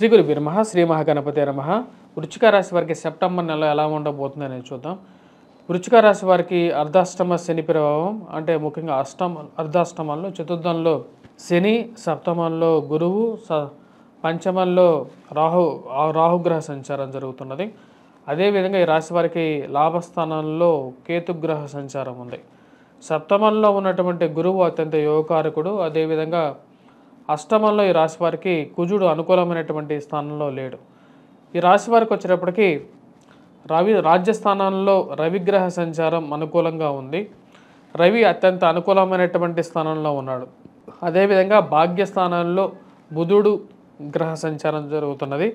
శ్రీ గురు బిర్మహ శ్రీ మహాగణపతి నమ వృచ్చిక రాశి వారికి సెప్టెంబర్ నెల ఎలా ఉండబోతుంది అనేది చూద్దాం వృచ్చిక రాశి వారికి అర్ధాష్టమ శని ప్రభావం అంటే ముఖ్యంగా అష్టమ అర్ధాష్టమంలో చతుర్థంలో శని సప్తమంలో గురువు స పంచమంలో రాహు రాహుగ్రహ సంచారం జరుగుతున్నది అదేవిధంగా ఈ రాశి వారికి లాభస్థానంలో కేతుగ్రహ సంచారం ఉంది సప్తమంలో ఉన్నటువంటి గురువు అత్యంత యోగకారకుడు అదేవిధంగా అష్టమంలో ఈ రాశి వారికి కుజుడు అనుకూలమైనటువంటి స్థానంలో లేడు ఈ రాశి వారికి వచ్చేటప్పటికి రవి రాజ్యస్థానంలో రవిగ్రహ సంచారం అనుకూలంగా ఉంది రవి అత్యంత అనుకూలమైనటువంటి స్థానంలో ఉన్నాడు అదేవిధంగా భాగ్యస్థానంలో బుధుడు గ్రహ సంచారం జరుగుతున్నది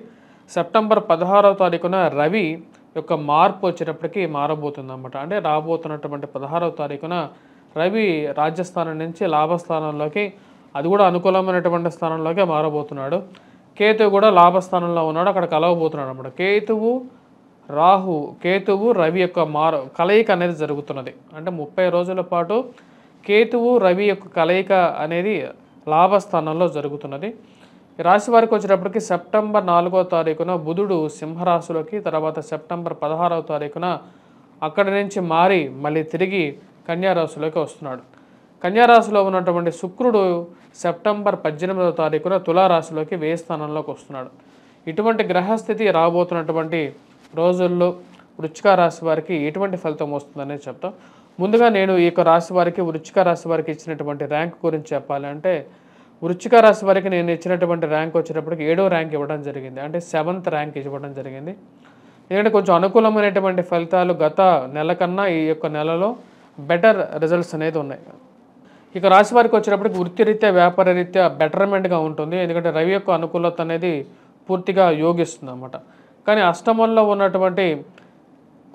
సెప్టెంబర్ పదహారవ తారీఖున రవి యొక్క మార్పు వచ్చేటప్పటికీ మారబోతుంది అన్నమాట అంటే రాబోతున్నటువంటి పదహారవ తారీఖున రవి రాజస్థానం నుంచి లాభస్థానంలోకి అది కూడా అనుకూలమైనటువంటి స్థానంలోకే మారబోతున్నాడు కేతువు కూడా లాభస్థానంలో ఉన్నాడు అక్కడ కలవబోతున్నాడు అనమాట కేతువు రాహు కేతువు రవి యొక్క మారు కలయిక అనేది జరుగుతున్నది అంటే ముప్పై రోజుల పాటు కేతువు రవి యొక్క కలయిక అనేది లాభస్థానంలో జరుగుతున్నది రాశి వారికి వచ్చేటప్పటికి సెప్టెంబర్ నాలుగో తారీఖున బుధుడు సింహరాశిలోకి తర్వాత సెప్టెంబర్ పదహారవ తారీఖున అక్కడి నుంచి మారి మళ్ళీ తిరిగి కన్యారాశిలోకి వస్తున్నాడు కన్యారాశిలో ఉన్నటువంటి శుక్రుడు సెప్టెంబర్ పద్దెనిమిదవ తారీఖున తులారాశిలోకి వ్యయ స్థానంలోకి వస్తున్నాడు ఇటువంటి గ్రహస్థితి రాబోతున్నటువంటి రోజుల్లో వృచ్చిక రాశి వారికి ఎటువంటి ఫలితం వస్తుందనేది చెప్తాం ముందుగా నేను ఈ యొక్క రాశి వారికి వృచ్చిక రాశి వారికి ఇచ్చినటువంటి ర్యాంక్ గురించి చెప్పాలంటే వృచ్చిక రాశి వారికి నేను ఇచ్చినటువంటి ర్యాంక్ వచ్చేటప్పటికి ఏడో ర్యాంక్ ఇవ్వడం జరిగింది అంటే సెవెంత్ ర్యాంక్ ఇవ్వడం జరిగింది ఎందుకంటే కొంచెం అనుకూలమైనటువంటి ఫలితాలు గత నెల కన్నా ఈ యొక్క నెలలో బెటర్ రిజల్ట్స్ అనేది ఉన్నాయి ఇక రాశి వారికి వచ్చేటప్పటికి వృత్తిరీత్యా వ్యాపార రీత్యా బెటర్మెంట్గా ఉంటుంది ఎందుకంటే రవి యొక్క అనుకూలత అనేది పూర్తిగా యోగిస్తుంది అన్నమాట కానీ అష్టమంలో ఉన్నటువంటి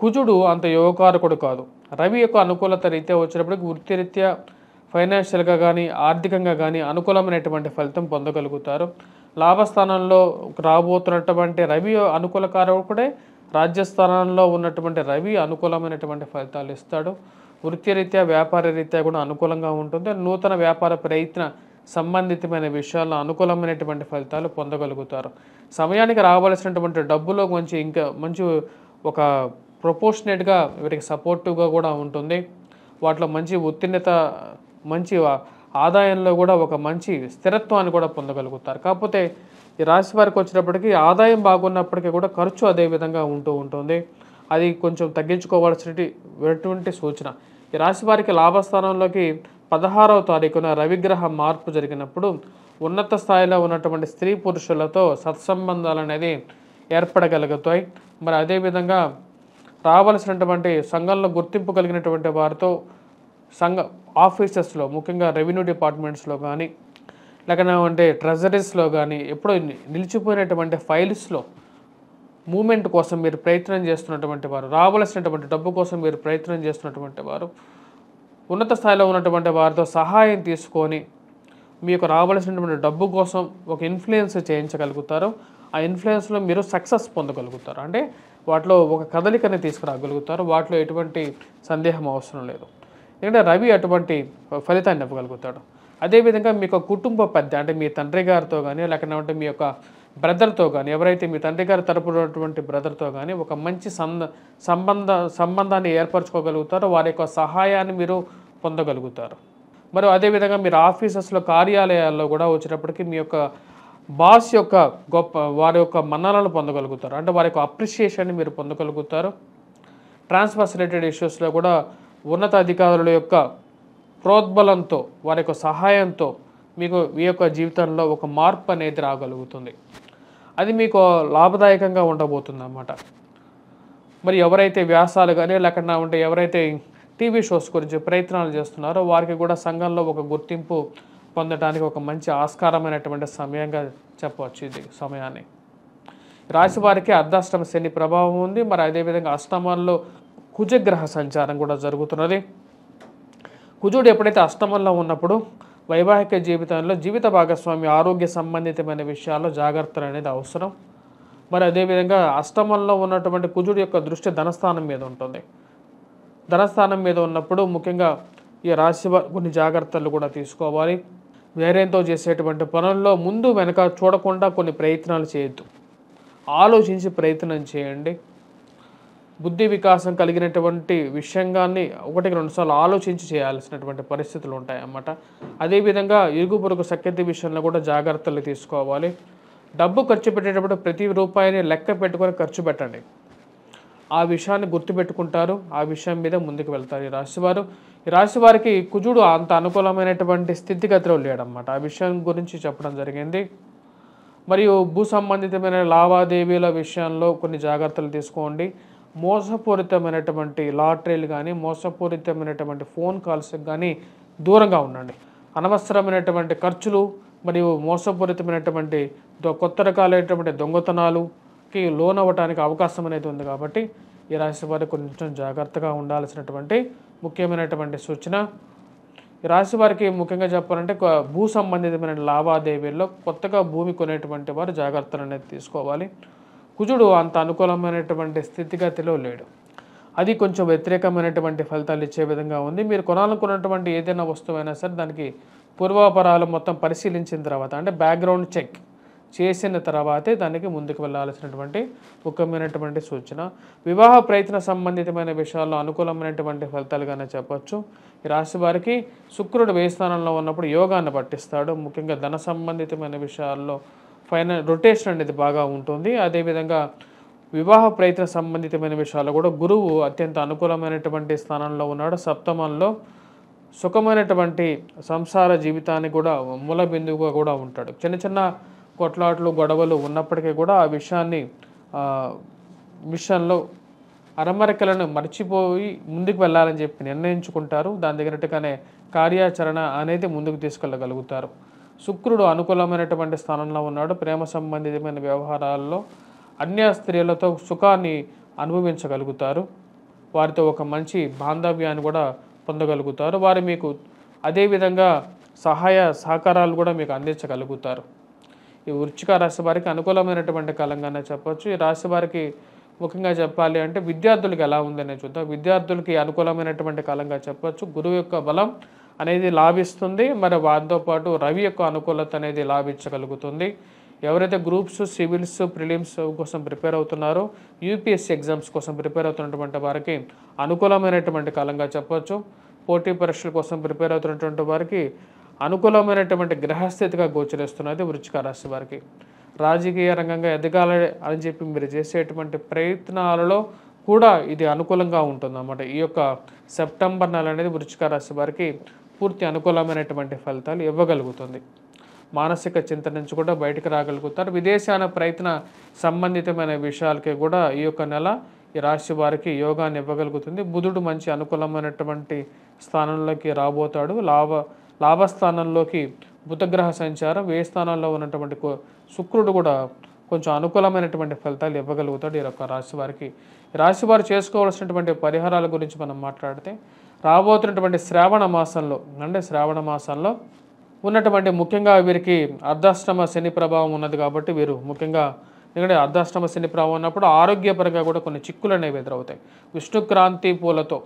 కుజుడు అంత యోగకారకుడు కాదు రవి యొక్క అనుకూలత రీత్యా వచ్చేటప్పటికి వృత్తిరీత్యా ఫైనాన్షియల్గా కానీ ఆర్థికంగా కానీ అనుకూలమైనటువంటి ఫలితం పొందగలుగుతారు లాభస్థానంలో రాబోతున్నటువంటి రవి అనుకూలకారకుడే రాజ్యస్థానంలో ఉన్నటువంటి రవి అనుకూలమైనటువంటి ఫలితాలు ఇస్తాడు వృత్తిరీత్యా వ్యాపార రీత్యా కూడా అనుకూలంగా ఉంటుంది నూతన వ్యాపార ప్రయత్న సంబంధితమైన విషయాల్లో అనుకూలమైనటువంటి ఫలితాలు పొందగలుగుతారు సమయానికి రావాల్సినటువంటి డబ్బులో మంచి ఇంకా మంచి ఒక ప్రొపోర్షనేట్గా వీరికి సపోర్టివ్గా కూడా ఉంటుంది వాటిలో మంచి ఉత్తీర్ణత మంచి ఆదాయంలో కూడా ఒక మంచి స్థిరత్వాన్ని కూడా పొందగలుగుతారు కాకపోతే ఈ రాశి వారికి వచ్చినప్పటికీ ఆదాయం బాగున్నప్పటికీ కూడా ఖర్చు అదే విధంగా ఉంటూ ఉంటుంది అది కొంచెం తగ్గించుకోవాల్సినటువంటి సూచన ఈ రాశి వారికి లాభస్థానంలోకి పదహారవ తారీఖున రవిగ్రహ మార్పు జరిగినప్పుడు ఉన్నత స్థాయిలో ఉన్నటువంటి స్త్రీ పురుషులతో సత్సంబంధాలు అనేది ఏర్పడగలుగుతాయి మరి అదేవిధంగా రావాల్సినటువంటి సంఘంలో గుర్తింపు కలిగినటువంటి వారితో సంఘ ఆఫీసెస్లో ముఖ్యంగా రెవెన్యూ డిపార్ట్మెంట్స్లో కానీ లేకపోతే ట్రెజరీస్లో కానీ ఎప్పుడో నిలిచిపోయినటువంటి ఫైల్స్లో మూమెంట్ కోసం మీరు ప్రయత్నం చేస్తున్నటువంటి వారు రావలసినటువంటి డబ్బు కోసం మీరు ప్రయత్నం చేస్తున్నటువంటి వారు ఉన్నత స్థాయిలో ఉన్నటువంటి వారితో సహాయం తీసుకొని మీకు రావాల్సినటువంటి డబ్బు కోసం ఒక ఇన్ఫ్లుయెన్స్ చేయించగలుగుతారు ఆ ఇన్ఫ్లుయెన్స్లో మీరు సక్సెస్ పొందగలుగుతారు అంటే వాటిలో ఒక కదలికని తీసుకురాగలుగుతారు వాటిలో ఎటువంటి సందేహం అవసరం లేదు ఎందుకంటే రవి అటువంటి ఫలితాన్ని ఇవ్వగలుగుతాడు అదేవిధంగా మీకు కుటుంబ పెద్ద అంటే మీ తండ్రి గారితో కానీ లేకపోతే మీ యొక్క బ్రదర్తో కానీ ఎవరైతే మీ తండ్రి గారి తరపునటువంటి బ్రదర్తో కానీ ఒక మంచి సంబంధ సంబంధాన్ని ఏర్పరచుకోగలుగుతారో వారి యొక్క సహాయాన్ని మీరు పొందగలుగుతారు మరి అదేవిధంగా మీరు ఆఫీసెస్లో కార్యాలయాల్లో కూడా వచ్చినప్పటికీ మీ యొక్క బాస్ యొక్క గొప్ప వారి యొక్క మన్ననలను పొందగలుగుతారు అంటే వారి యొక్క అప్రిషియేషన్ని మీరు పొందగలుగుతారు ట్రాన్స్ఫర్స్ రిలేటెడ్ ఇష్యూస్లో కూడా ఉన్నతాధికారుల యొక్క ప్రోద్బలంతో వారి యొక్క సహాయంతో మీకు మీ యొక్క జీవితంలో ఒక మార్పు అనేది రాగలుగుతుంది అది మీకు లాభదాయకంగా ఉండబోతుంది అన్నమాట మరి ఎవరైతే వ్యాసాలు కానీ లేకుండా ఉంటే ఎవరైతే టీవీ షోస్ గురించి ప్రయత్నాలు చేస్తున్నారో వారికి కూడా సంఘంలో ఒక గుర్తింపు పొందడానికి ఒక మంచి ఆస్కారమైనటువంటి సమయంగా చెప్పవచ్చు ఇది సమయాన్ని రాశి వారికి అర్ధాష్టమ శని ప్రభావం ఉంది మరి అదేవిధంగా అష్టమంలో కుజగ్రహ సంచారం కూడా జరుగుతున్నది కుజుడు ఎప్పుడైతే అష్టమంలో ఉన్నప్పుడు వైవాహిక జీవితంలో జీవిత భాగస్వామి ఆరోగ్య సంబంధితమైన విషయాల్లో జాగ్రత్తలు అనేది అవసరం మరి అదేవిధంగా అష్టమంలో ఉన్నటువంటి కుజుడు యొక్క దృష్టి ధనస్థానం మీద ఉంటుంది ధనస్థానం మీద ఉన్నప్పుడు ముఖ్యంగా ఈ రాశి కొన్ని జాగ్రత్తలు కూడా తీసుకోవాలి వేరేంతో చేసేటువంటి పనుల్లో ముందు వెనక చూడకుండా కొన్ని ప్రయత్నాలు చేయొద్దు ఆలోచించి ప్రయత్నం చేయండి బుద్ధి వికాసం కలిగినటువంటి విషయంగాన్ని ఒకటికి రెండుసార్లు ఆలోచించి చేయాల్సినటువంటి పరిస్థితులు ఉంటాయన్నమాట అదేవిధంగా ఇరుగు పొరుగు సఖ్యతి విషయంలో కూడా జాగ్రత్తలు తీసుకోవాలి డబ్బు ఖర్చు పెట్టేటప్పుడు ప్రతి రూపాయిని లెక్క పెట్టుకొని ఖర్చు పెట్టండి ఆ విషయాన్ని గుర్తుపెట్టుకుంటారు ఆ విషయం మీద ముందుకు వెళ్తారు ఈ రాశివారు ఈ రాశి వారికి కుజుడు అంత అనుకూలమైనటువంటి స్థితిగతిలో లేడనమాట ఆ విషయం గురించి చెప్పడం జరిగింది మరియు భూ సంబంధితమైన లావాదేవీల విషయంలో కొన్ని జాగ్రత్తలు తీసుకోండి మోసపూరితమైనటువంటి లాటరీలు కానీ మోసపూరితమైనటువంటి ఫోన్ కాల్స్ కానీ దూరంగా ఉండండి అనవసరమైనటువంటి ఖర్చులు మరియు మోసపూరితమైనటువంటి కొత్త రకాలైనటువంటి దొంగతనాలుకి లోన్ అవ్వడానికి అవకాశం అనేది ఉంది కాబట్టి ఈ రాశి వారికి కొంచెం జాగ్రత్తగా ఉండాల్సినటువంటి ముఖ్యమైనటువంటి సూచన ఈ రాశి వారికి ముఖ్యంగా చెప్పాలంటే భూ సంబంధితమైన లావాదేవీల్లో కొత్తగా భూమి కొనేటువంటి వారు జాగ్రత్తలు అనేది తీసుకోవాలి కుజుడు అంత అనుకూలమైనటువంటి స్థితిగతిలో లేడు అది కొంచెం వ్యతిరేకమైనటువంటి ఫలితాలు ఇచ్చే విధంగా ఉంది మీరు కొనాలనుకున్నటువంటి ఏదైనా వస్తువైనా సరే దానికి పూర్వాపరాలు మొత్తం పరిశీలించిన తర్వాత అంటే బ్యాక్గ్రౌండ్ చెక్ చేసిన తర్వాతే దానికి ముందుకు వెళ్ళాల్సినటువంటి ముఖ్యమైనటువంటి సూచన వివాహ ప్రయత్న సంబంధితమైన విషయాల్లో అనుకూలమైనటువంటి ఫలితాలుగానే చెప్పచ్చు ఈ రాశి వారికి శుక్రుడు వేస్థానంలో ఉన్నప్పుడు యోగాన్ని పట్టిస్తాడు ముఖ్యంగా ధన సంబంధితమైన విషయాల్లో ఫైన రొటేషన్ అనేది బాగా ఉంటుంది అదేవిధంగా వివాహ ప్రయత్న సంబంధితమైన విషయాల్లో కూడా గురువు అత్యంత అనుకూలమైనటువంటి స్థానంలో ఉన్నాడు సప్తమంలో సుఖమైనటువంటి సంసార జీవితాన్ని కూడా మూల బిందువుగా కూడా ఉంటాడు చిన్న చిన్న కొట్లాట్లు గొడవలు ఉన్నప్పటికీ కూడా ఆ విషయాన్ని మిషన్లో అరమరికలను మర్చిపోయి ముందుకు వెళ్ళాలని చెప్పి నిర్ణయించుకుంటారు దాని దగ్గరగానే కార్యాచరణ అనేది ముందుకు తీసుకెళ్ళగలుగుతారు శుక్రుడు అనుకూలమైనటువంటి స్థానంలో ఉన్నాడు ప్రేమ సంబంధితమైన వ్యవహారాల్లో అన్య స్త్రీలతో సుఖాన్ని అనుభవించగలుగుతారు వారితో ఒక మంచి బాంధవ్యాన్ని కూడా పొందగలుగుతారు వారు మీకు అదేవిధంగా సహాయ సహకారాలు కూడా మీకు అందించగలుగుతారు ఈ వృచ్చిక రాశి వారికి అనుకూలమైనటువంటి కాలంగానే చెప్పచ్చు ఈ రాశి వారికి ముఖ్యంగా చెప్పాలి అంటే విద్యార్థులకు ఎలా ఉందనే చూద్దాం విద్యార్థులకి అనుకూలమైనటువంటి కాలంగా చెప్పచ్చు గురువు యొక్క బలం అనేది లాభిస్తుంది మరి పాటు రవి యొక్క అనుకూలత అనేది లాభించగలుగుతుంది ఎవరైతే గ్రూప్స్ సివిల్స్ ప్రిలిమ్స్ కోసం ప్రిపేర్ అవుతున్నారో యూపీఎస్సీ ఎగ్జామ్స్ కోసం ప్రిపేర్ అవుతున్నటువంటి వారికి అనుకూలమైనటువంటి కాలంగా చెప్పవచ్చు పోటీ పరీక్షల కోసం ప్రిపేర్ అవుతున్నటువంటి వారికి అనుకూలమైనటువంటి గ్రహస్థితిగా గోచరిస్తున్నది వృచ్చిక రాశి వారికి రాజకీయ రంగంగా ఎదగాలి అని చెప్పి మీరు చేసేటువంటి ప్రయత్నాలలో కూడా ఇది అనుకూలంగా ఉంటుంది అన్నమాట ఈ యొక్క సెప్టెంబర్ నెల అనేది వృచ్చిక రాశి వారికి పూర్తి అనుకూలమైనటువంటి ఫలితాలు ఇవ్వగలుగుతుంది మానసిక చింత నుంచి కూడా బయటకు రాగలుగుతారు విదేశాన ప్రయత్న సంబంధితమైన విషయాలకి కూడా ఈ యొక్క నెల ఈ రాశి వారికి యోగాన్ని ఇవ్వగలుగుతుంది బుధుడు మంచి అనుకూలమైనటువంటి స్థానంలోకి రాబోతాడు లాభ లాభస్థానంలోకి బుధగ్రహ సంచారం ఏ స్థానంలో ఉన్నటువంటి శుక్రుడు కూడా కొంచెం అనుకూలమైనటువంటి ఫలితాలు ఇవ్వగలుగుతాడు ఈ యొక్క రాశి వారికి రాశి వారు చేసుకోవాల్సినటువంటి పరిహారాల గురించి మనం మాట్లాడితే రాబోతున్నటువంటి శ్రావణ మాసంలో అంటే శ్రావణ మాసంలో ఉన్నటువంటి ముఖ్యంగా వీరికి అర్ధాశ్రమ శని ప్రభావం ఉన్నది కాబట్టి వీరు ముఖ్యంగా ఎందుకంటే అర్ధాశ్రమ శని ప్రభావం ఉన్నప్పుడు ఆరోగ్యపరంగా కూడా కొన్ని చిక్కులు అనేవి ఎదురవుతాయి విష్ణుక్రాంతి పూలతో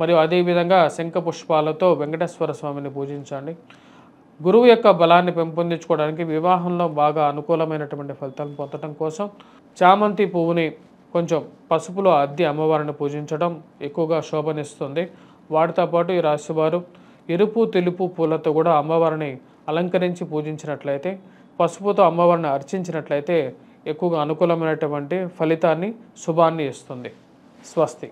మరియు అదేవిధంగా శంఖ పుష్పాలతో వెంకటేశ్వర స్వామిని పూజించండి గురువు యొక్క బలాన్ని పెంపొందించుకోవడానికి వివాహంలో బాగా అనుకూలమైనటువంటి ఫలితాలను పొందడం కోసం చామంతి పువ్వుని కొంచెం పసుపులో అద్దె అమ్మవారిని పూజించడం ఎక్కువగా శోభనిస్తుంది వాటితో పాటు ఈ రాశివారు ఎరుపు తెలుపు పూలతో కూడా అమ్మవారిని అలంకరించి పూజించినట్లయితే పసుపుతో అమ్మవారిని అర్చించినట్లయితే ఎక్కువగా అనుకూలమైనటువంటి ఫలితాన్ని శుభాన్ని ఇస్తుంది స్వస్తి